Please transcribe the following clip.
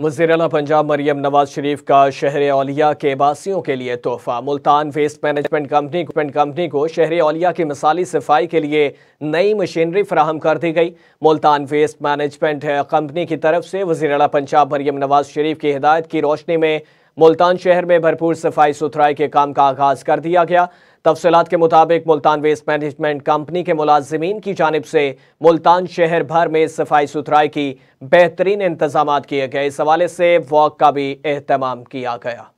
वजीरला पंजाब मरियम नवाज शरीफ का शहर ओलिया के बासियों के लिए तोहफा Multan waste management company company को शहर ओलिया की मिसाली सफाई के लिए नई मशीनरी फराहम कर दी गई मुल्तान वेस्ट मैनेजमेंट कंपनी की तरफ से वजीरला पंजाब मरियम नवाज शरीफ की हिदायत की रोशनी में मुल्तान शहर में भरपूर सफाई सुथराई के काम का आगाज कर दिया गया तफसलत के मुताबिक मुल्तान वेस्ट मैनेजमेंट कंपनी के मुलाजमीन की जानब से मुल्तान शहर भर में सफाई सुथराई की बेहतरीन इंतजाम किए गए इस हवाले से वॉक का भी अहतमाम किया गया